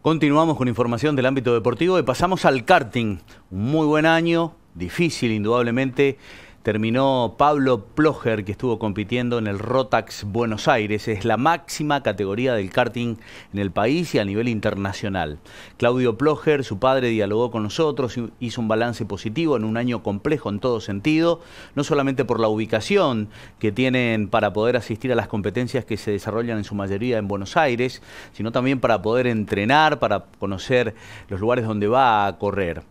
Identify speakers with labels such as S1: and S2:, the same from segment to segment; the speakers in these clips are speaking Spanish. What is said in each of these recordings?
S1: Continuamos con información del ámbito deportivo y pasamos al karting. Un muy buen año, difícil indudablemente terminó Pablo Ploger, que estuvo compitiendo en el Rotax Buenos Aires. Es la máxima categoría del karting en el país y a nivel internacional. Claudio Ploger, su padre, dialogó con nosotros, hizo un balance positivo en un año complejo en todo sentido, no solamente por la ubicación que tienen para poder asistir a las competencias que se desarrollan en su mayoría en Buenos Aires, sino también para poder entrenar, para conocer los lugares donde va a correr.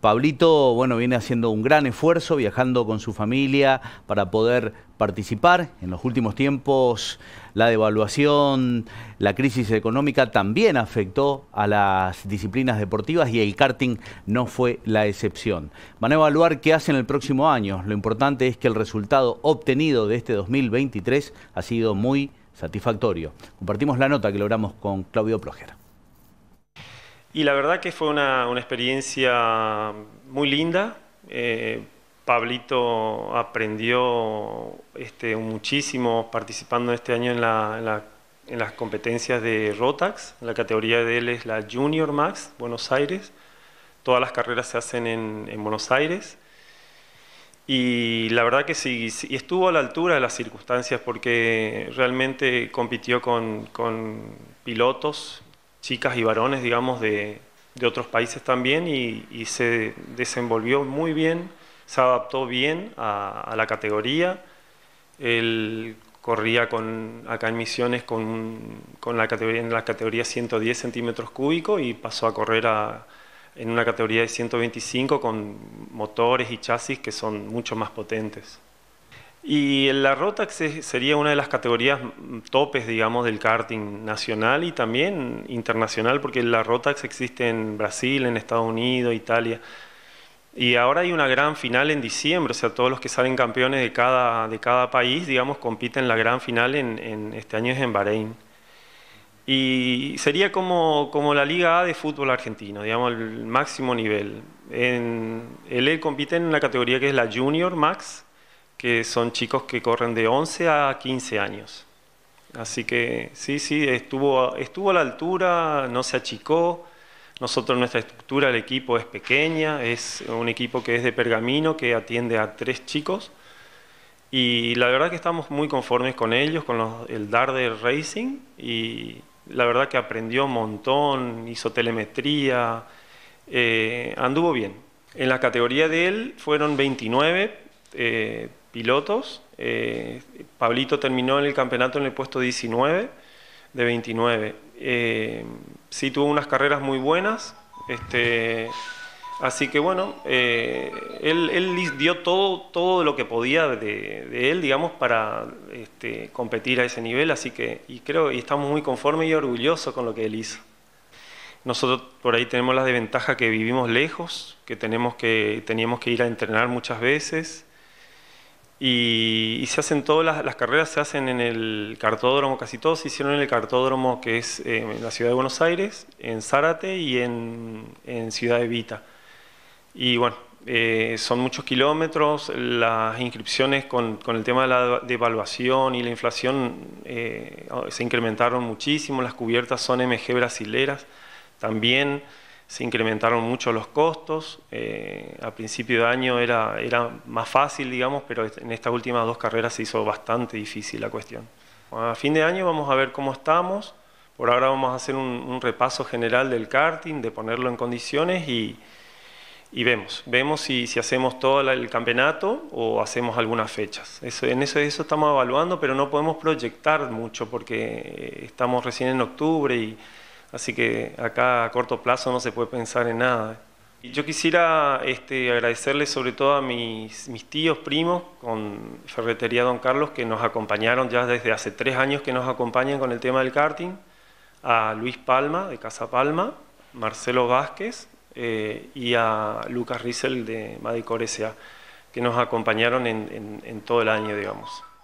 S1: Pablito, bueno, viene haciendo un gran esfuerzo, viajando con su familia para poder participar. En los últimos tiempos, la devaluación, la crisis económica también afectó a las disciplinas deportivas y el karting no fue la excepción. Van a evaluar qué hacen el próximo año. Lo importante es que el resultado obtenido de este 2023 ha sido muy satisfactorio. Compartimos la nota que logramos con Claudio Proger.
S2: Y la verdad que fue una, experiencia muy linda. Eh, Pablito aprendió este, muchísimo participando este año en, las competencias de Rotax. La categoría de él es la Junior Max, Buenos Aires. Todas las carreras se hacen en, Buenos Aires. Y la verdad que sí, estuvo a la altura de las circunstancias porque realmente compitió con pilotos chicas y varones, digamos, de, otros países también y, se desenvolvió muy bien, se adaptó bien a, la categoría. Él corría con, acá en Misiones con, la categoría, en la categoría 110 centímetros cúbicos y pasó a correr en una categoría de 125 con motores y chasis que son mucho más potentes. Y la Rotax sería una de las categorías topes, digamos, del karting nacional y también internacional, porque la Rotax existe en Brasil, en Estados Unidos, Italia. Y ahora hay una gran final en diciembre, o sea, todos los que salen campeones de cada, de cada país, digamos, compiten la gran final en, este año es en Bahrein. Y sería como, como, la Liga A de fútbol argentino, digamos, el máximo nivel. En, él e compite en la categoría que es la Junior Max, que son chicos que corren de 11 a 15 años. Así que sí, sí, estuvo, estuvo a la altura, no se achicó. Nosotros, nuestra estructura, el equipo es pequeña, es un equipo que es de pergamino, que atiende a tres chicos. Y la verdad que estamos muy conformes con ellos, con el DAR Racing. Y la verdad que aprendió un montón, hizo telemetría, eh, anduvo bien. En la categoría de él fueron 29 pilotos. Eh, Pablito terminó en el campeonato en el puesto 19 de 29. Eh, sí tuvo unas carreras muy buenas. Este, así que bueno, eh, él, dio todo, todo lo que podía de, él, digamos, para este, competir a ese nivel. Así que, creo, y estamos muy conformes y orgullosos con lo que él hizo. Nosotros por ahí tenemos la desventaja que vivimos lejos, que, tenemos que teníamos que ir a entrenar muchas veces. Y, se hacen todas las, carreras, se hacen en el cartódromo, casi todos se hicieron en el cartódromo que es eh, en la ciudad de Buenos Aires, en Zárate y en, en Ciudad Evita. Y bueno, eh, son muchos kilómetros, las inscripciones con, el tema de la devaluación y la inflación eh, se incrementaron muchísimo, las cubiertas son MG brasileras también se incrementaron mucho los costos. Eh, a principio de año era, era más fácil, digamos, pero este, en estas últimas dos carreras se hizo bastante difícil la cuestión. A fin de año vamos a ver cómo estamos. Por ahora vamos a hacer un, repaso general del karting, de ponerlo en condiciones y, y vemos. Vemos si, si, hacemos todo el campeonato o hacemos algunas fechas. Eso, en eso, eso estamos evaluando, pero no podemos proyectar mucho porque eh, estamos recién en octubre y Así que acá a corto plazo no se puede pensar en nada. Yo quisiera este, agradecerle sobre todo a mis, mis, tíos, primos, con Ferretería Don Carlos, que nos acompañaron ya desde hace tres años que nos acompañan con el tema del karting, a Luis Palma, de Casa Palma, Marcelo Vázquez eh, y a Lucas Riesel de MADICOR S.A., que nos acompañaron en, en todo el año, digamos.